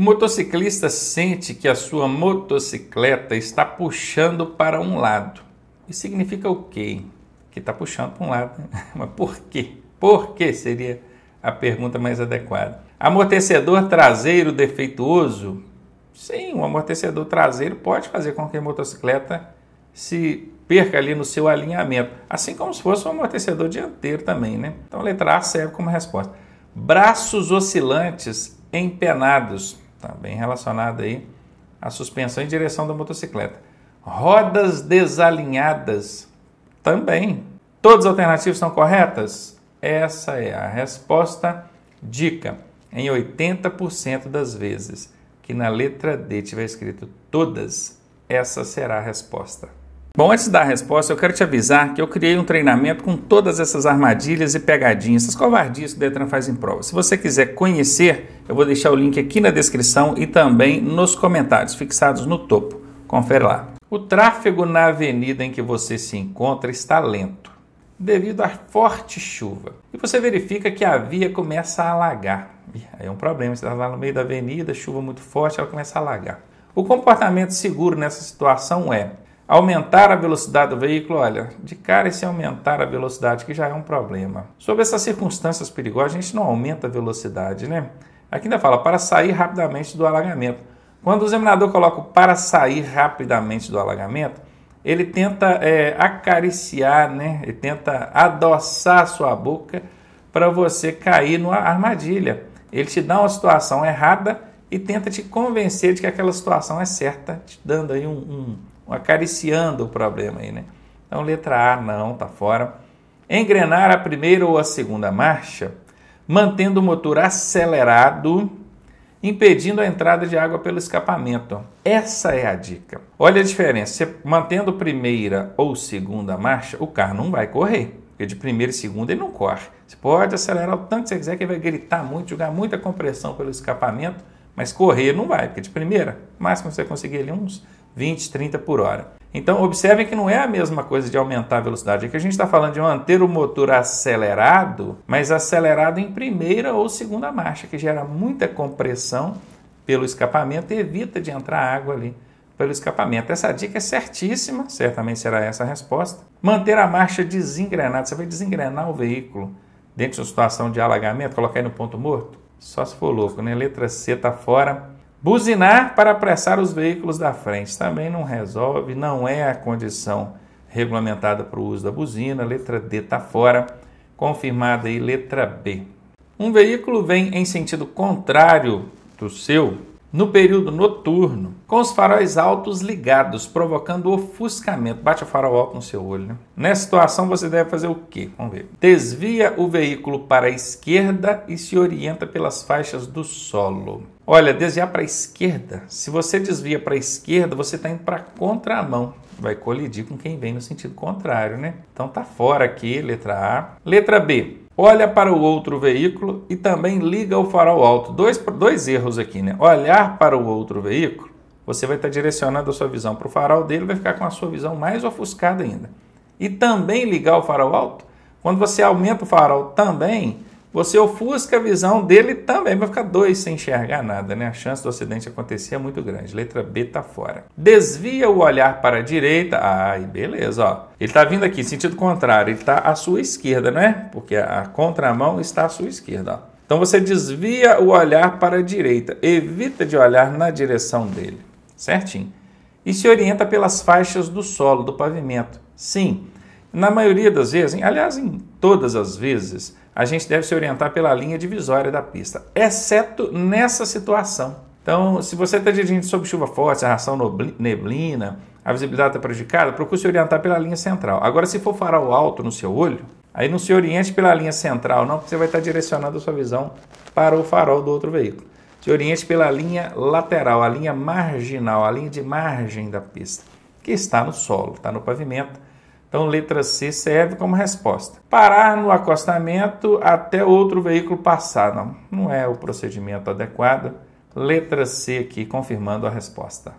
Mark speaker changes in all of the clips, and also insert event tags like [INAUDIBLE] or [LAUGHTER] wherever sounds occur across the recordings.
Speaker 1: O motociclista sente que a sua motocicleta está puxando para um lado. Isso significa o quê? Que está puxando para um lado. Né? [LAUGHS] Mas por quê? Por quê seria a pergunta mais adequada? Amortecedor traseiro defeituoso? Sim, um amortecedor traseiro pode fazer com que a motocicleta se perca ali no seu alinhamento, assim como se fosse um amortecedor dianteiro também, né? Então a letra A serve como resposta. Braços oscilantes empenados tá bem relacionado aí à suspensão e direção da motocicleta. Rodas desalinhadas também. Todas as alternativas são corretas? Essa é a resposta. Dica: em 80% das vezes que na letra D tiver escrito todas, essa será a resposta. Bom, antes da resposta, eu quero te avisar que eu criei um treinamento com todas essas armadilhas e pegadinhas, essas covardias que o Detran faz em prova. Se você quiser conhecer, eu vou deixar o link aqui na descrição e também nos comentários, fixados no topo. Confere lá. O tráfego na avenida em que você se encontra está lento, devido à forte chuva. E você verifica que a via começa a alagar. aí é um problema, você está lá no meio da avenida, chuva muito forte, ela começa a alagar. O comportamento seguro nessa situação é Aumentar a velocidade do veículo, olha, de cara esse aumentar a velocidade que já é um problema. Sob essas circunstâncias perigosas, a gente não aumenta a velocidade, né? Aqui ainda fala para sair rapidamente do alagamento. Quando o examinador coloca para sair rapidamente do alagamento, ele tenta é, acariciar, né? Ele tenta adoçar a sua boca para você cair numa armadilha. Ele te dá uma situação errada e tenta te convencer de que aquela situação é certa, te dando aí um, um acariciando o problema aí, né? Então, letra A, não, tá fora. Engrenar a primeira ou a segunda marcha, mantendo o motor acelerado, impedindo a entrada de água pelo escapamento. Essa é a dica. Olha a diferença. Você mantendo primeira ou segunda marcha, o carro não vai correr. Porque de primeira e segunda ele não corre. Você pode acelerar o tanto que você quiser, que ele vai gritar muito, jogar muita compressão pelo escapamento, mas correr não vai, porque de primeira, máximo você conseguir ali é uns 20, 30 por hora. Então, observem que não é a mesma coisa de aumentar a velocidade. que a gente está falando de manter o motor acelerado, mas acelerado em primeira ou segunda marcha, que gera muita compressão pelo escapamento e evita de entrar água ali pelo escapamento. Essa dica é certíssima, certamente será essa a resposta. Manter a marcha desengrenada. Você vai desengrenar o veículo dentro de uma situação de alagamento, colocar aí no ponto morto? Só se for louco, né? Letra C está fora. Buzinar para apressar os veículos da frente também não resolve, não é a condição regulamentada para o uso da buzina. Letra D está fora, confirmada aí letra B. Um veículo vem em sentido contrário do seu no período noturno, com os faróis altos ligados, provocando ofuscamento. Bate o farol alto no seu olho, né? Nessa situação, você deve fazer o quê? Vamos ver. Desvia o veículo para a esquerda e se orienta pelas faixas do solo. Olha, desviar para a esquerda. Se você desvia para a esquerda, você está indo para a contramão. Vai colidir com quem vem no sentido contrário, né? Então tá fora aqui, letra A. Letra B. Olha para o outro veículo e também liga o farol alto. Dois, dois erros aqui, né? Olhar para o outro veículo, você vai estar tá direcionando a sua visão para o farol dele, vai ficar com a sua visão mais ofuscada ainda. E também ligar o farol alto, quando você aumenta o farol também, você ofusca a visão dele também. Vai ficar dois sem enxergar nada, né? A chance do acidente acontecer é muito grande. Letra B tá fora. Desvia o olhar para a direita. Ai, beleza, ó. Ele tá vindo aqui, sentido contrário. Ele tá à sua esquerda, né? Porque a contramão está à sua esquerda, ó. Então você desvia o olhar para a direita. Evita de olhar na direção dele. Certinho. E se orienta pelas faixas do solo, do pavimento. Sim. Na maioria das vezes, aliás, em todas as vezes, a gente deve se orientar pela linha divisória da pista, exceto nessa situação. Então, se você está dirigindo sob chuva forte, ração neblina, a visibilidade está prejudicada, procure se orientar pela linha central. Agora, se for farol alto no seu olho, aí não se oriente pela linha central, não, porque você vai estar direcionando a sua visão para o farol do outro veículo. Se oriente pela linha lateral, a linha marginal, a linha de margem da pista, que está no solo, está no pavimento então, letra C serve como resposta. Parar no acostamento até outro veículo passar. Não, não é o procedimento adequado. Letra C aqui confirmando a resposta.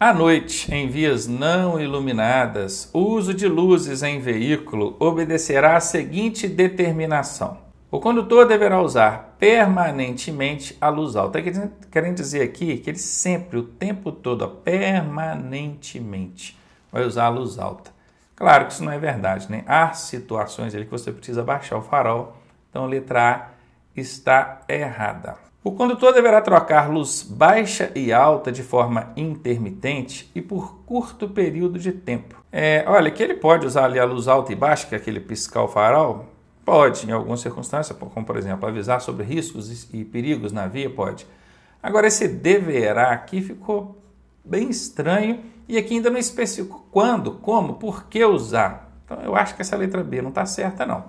Speaker 1: À noite, em vias não iluminadas, o uso de luzes em veículo obedecerá à seguinte determinação: o condutor deverá usar permanentemente a luz alta. Querendo dizer aqui que ele sempre, o tempo todo, permanentemente, vai usar a luz alta. Claro que isso não é verdade, né? Há situações ali que você precisa baixar o farol, então a letra A está errada. O condutor deverá trocar luz baixa e alta de forma intermitente e por curto período de tempo. É, olha, que ele pode usar ali a luz alta e baixa, que é aquele piscar o farol, Pode, em algumas circunstâncias, como por exemplo, avisar sobre riscos e perigos na via, pode. Agora, esse deverá aqui ficou bem estranho. E aqui ainda não especifico quando, como, por que usar. Então eu acho que essa letra B não está certa, não.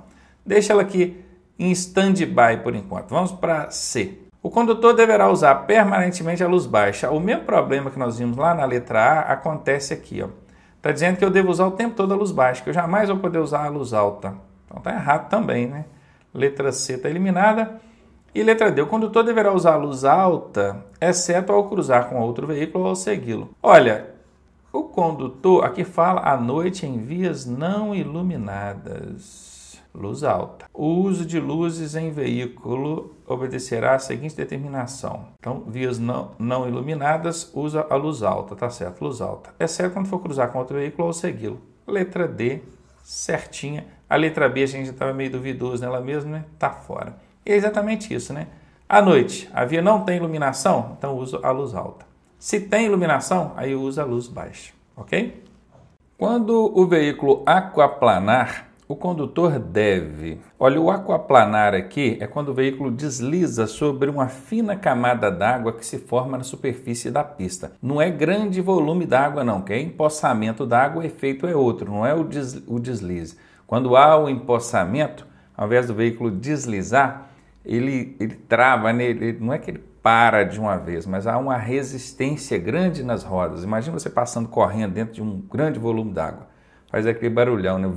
Speaker 1: Deixa ela aqui em stand-by por enquanto. Vamos para C. O condutor deverá usar permanentemente a luz baixa. O mesmo problema que nós vimos lá na letra A acontece aqui. Está dizendo que eu devo usar o tempo todo a luz baixa, que eu jamais vou poder usar a luz alta. Então está errado também, né? Letra C está eliminada. E letra D, o condutor deverá usar luz alta, exceto ao cruzar com outro veículo ou ao segui-lo. Olha, o condutor, aqui fala à noite em vias não iluminadas. Luz alta. O uso de luzes em veículo obedecerá à seguinte determinação. Então, vias não, não iluminadas, usa a luz alta, tá certo? Luz alta. Exceto quando for cruzar com outro veículo ou segui-lo. Letra D, certinha. A letra B a gente estava meio duvidoso nela mesmo, né? Tá fora. E é exatamente isso, né? À noite, a via não tem iluminação, então uso a luz alta. Se tem iluminação, aí eu uso a luz baixa, ok? Quando o veículo aquaplanar, o condutor deve. Olha, o aquaplanar aqui é quando o veículo desliza sobre uma fina camada d'água que se forma na superfície da pista. Não é grande volume d'água, não, que é empossamento d'água, o efeito é outro, não é o, deslize. Quando há o empossamento, ao invés do veículo deslizar, ele, ele trava, nele. Né? não é que ele para de uma vez, mas há uma resistência grande nas rodas. Imagina você passando correndo dentro de um grande volume d'água. Faz aquele barulhão, né?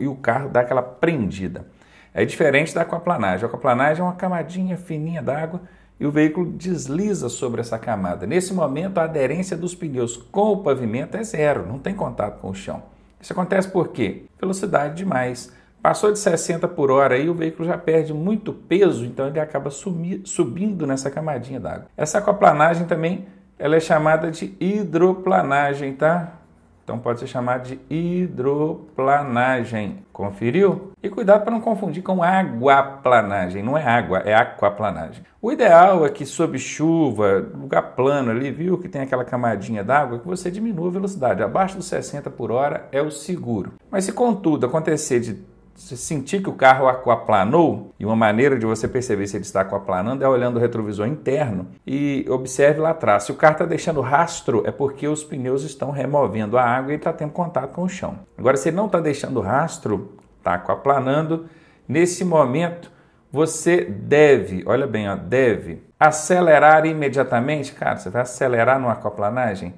Speaker 1: E o carro dá aquela prendida. É diferente da aquaplanagem. A aquaplanagem é uma camadinha fininha d'água e o veículo desliza sobre essa camada. Nesse momento, a aderência dos pneus com o pavimento é zero, não tem contato com o chão. Isso acontece por quê? Velocidade demais Passou de 60 por hora aí, o veículo já perde muito peso, então ele acaba sumir, subindo nessa camadinha d'água. Essa aquaplanagem também ela é chamada de hidroplanagem, tá? Então pode ser chamada de hidroplanagem. Conferiu? E cuidado para não confundir com aquaplanagem. Não é água, é aquaplanagem. O ideal é que sob chuva, lugar plano ali, viu, que tem aquela camadinha d'água, que você diminua a velocidade. Abaixo dos 60 por hora é o seguro. Mas se contudo acontecer de você sentir que o carro aquaplanou, e uma maneira de você perceber se ele está aquaplanando é olhando o retrovisor interno e observe lá atrás. Se o carro está deixando rastro, é porque os pneus estão removendo a água e está tendo contato com o chão. Agora, se ele não está deixando rastro, está aquaplanando, nesse momento você deve, olha bem, ó, deve acelerar imediatamente. Cara, você vai acelerar numa aquaplanagem?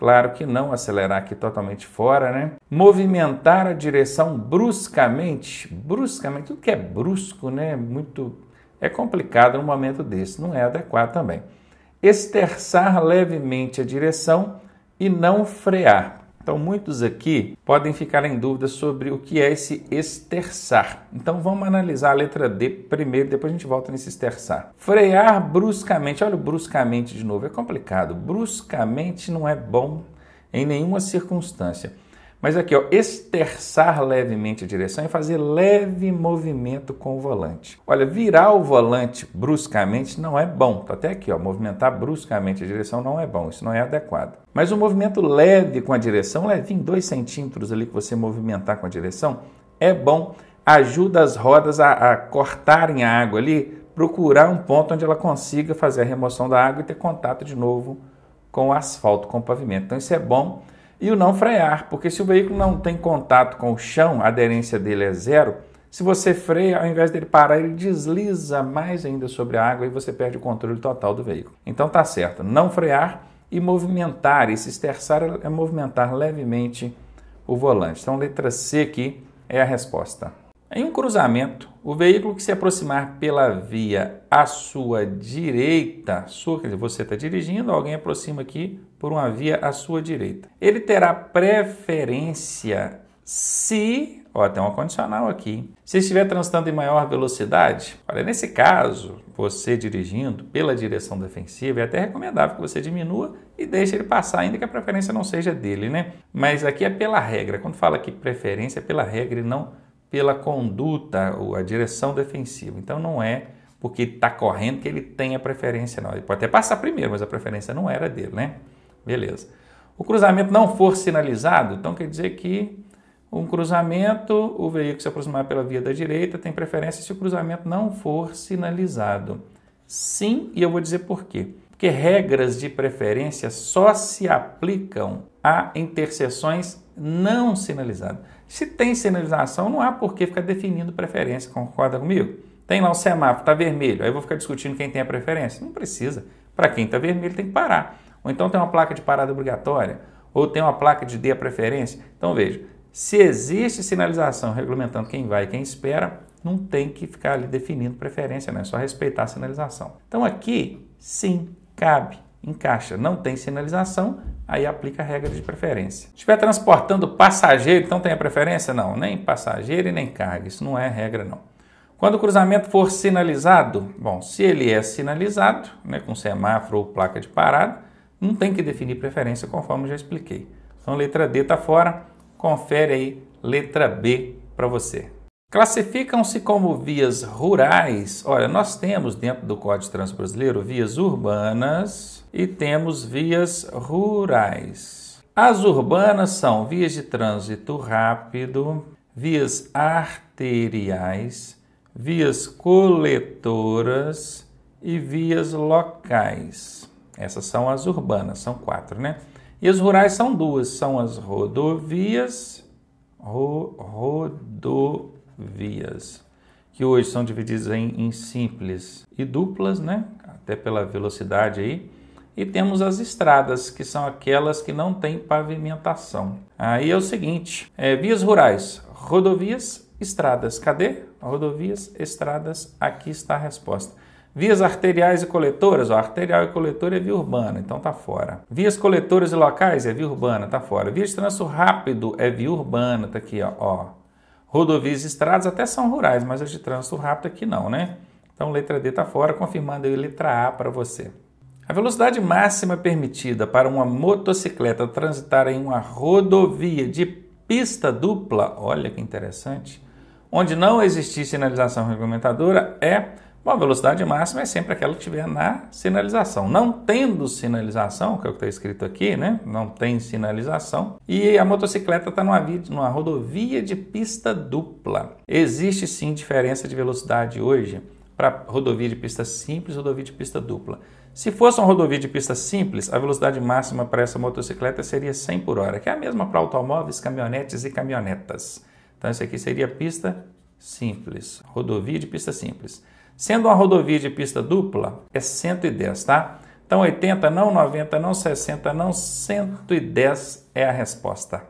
Speaker 1: Claro que não, acelerar aqui totalmente fora, né? Movimentar a direção bruscamente, bruscamente, tudo que é brusco, né? Muito é complicado no momento desse, não é adequado também. Esterçar levemente a direção e não frear. Então, muitos aqui podem ficar em dúvida sobre o que é esse esterçar. Então, vamos analisar a letra D primeiro, depois a gente volta nesse esterçar. Frear bruscamente. Olha o bruscamente de novo, é complicado. Bruscamente não é bom em nenhuma circunstância. Mas aqui, ó, esterçar levemente a direção e fazer leve movimento com o volante. Olha, virar o volante bruscamente não é bom. Tá até aqui, ó, movimentar bruscamente a direção não é bom, isso não é adequado. Mas o um movimento leve com a direção, levinho, dois centímetros ali que você movimentar com a direção, é bom. Ajuda as rodas a, a cortarem a água ali, procurar um ponto onde ela consiga fazer a remoção da água e ter contato de novo com o asfalto, com o pavimento. Então isso é bom e o não frear, porque se o veículo não tem contato com o chão, a aderência dele é zero. Se você freia, ao invés dele parar, ele desliza mais ainda sobre a água e você perde o controle total do veículo. Então tá certo, não frear e movimentar. E se esterçar é movimentar levemente o volante. Então letra C aqui é a resposta. Em um cruzamento, o veículo que se aproximar pela via à sua direita, sua, quer dizer, você está dirigindo, alguém aproxima aqui por uma via à sua direita. Ele terá preferência se, ó, tem uma condicional aqui, se estiver transitando em maior velocidade, olha, nesse caso, você dirigindo pela direção defensiva, é até recomendável que você diminua e deixe ele passar, ainda que a preferência não seja dele, né? Mas aqui é pela regra, quando fala que preferência é pela regra e não pela conduta ou a direção defensiva. Então não é porque está correndo que ele tem a preferência, não. Ele pode até passar primeiro, mas a preferência não era dele, né? Beleza. O cruzamento não for sinalizado, então quer dizer que um cruzamento, o veículo se aproximar pela via da direita tem preferência se o cruzamento não for sinalizado. Sim, e eu vou dizer por quê. Porque regras de preferência só se aplicam a interseções não sinalizado. Se tem sinalização, não há por que ficar definindo preferência, concorda comigo? Tem lá um semáforo, está vermelho, aí eu vou ficar discutindo quem tem a preferência. Não precisa. Para quem está vermelho, tem que parar. Ou então tem uma placa de parada obrigatória, ou tem uma placa de dê a preferência. Então veja, se existe sinalização regulamentando quem vai e quem espera, não tem que ficar ali definindo preferência, né? é só respeitar a sinalização. Então aqui, sim, cabe, encaixa. Não tem sinalização, aí aplica a regra de preferência. Se estiver transportando passageiro, então tem a preferência? Não, nem passageiro e nem carga, isso não é regra não. Quando o cruzamento for sinalizado, bom, se ele é sinalizado, né, com semáforo ou placa de parada, não tem que definir preferência, conforme já expliquei. Então, letra D está fora, confere aí letra B para você. Classificam-se como vias rurais. Olha, nós temos dentro do Código de Trânsito Brasileiro vias urbanas e temos vias rurais. As urbanas são vias de trânsito rápido, vias arteriais, vias coletoras e vias locais. Essas são as urbanas, são quatro, né? E as rurais são duas, são as rodovias, ro, vias, que hoje são divididas em, em simples e duplas, né? até pela velocidade aí. E temos as estradas, que são aquelas que não têm pavimentação. Aí é o seguinte: é, vias rurais, rodovias, estradas. Cadê? Rodovias, estradas. Aqui está a resposta. Vias arteriais e coletoras, ó, arterial e coletora é via urbana, então tá fora. Vias coletoras e locais é via urbana, tá fora. Vias de trânsito rápido é via urbana, tá aqui, ó, ó. Rodovias e estradas até são rurais, mas as de trânsito rápido aqui não, né? Então letra D está fora, confirmando aí letra A para você. A velocidade máxima permitida para uma motocicleta transitar em uma rodovia de pista dupla, olha que interessante, onde não existe sinalização regulamentadora é Bom, a velocidade máxima é sempre aquela que tiver na sinalização. Não tendo sinalização, que é o que está escrito aqui, né? Não tem sinalização. E a motocicleta está numa, numa rodovia de pista dupla. Existe sim diferença de velocidade hoje para rodovia de pista simples e rodovia de pista dupla. Se fosse uma rodovia de pista simples, a velocidade máxima para essa motocicleta seria 100 por hora, que é a mesma para automóveis, caminhonetes e caminhonetas. Então, isso aqui seria pista simples, rodovia de pista simples. Sendo uma rodovia de pista dupla, é 110, tá? Então 80 não, 90 não, 60 não, 110 é a resposta.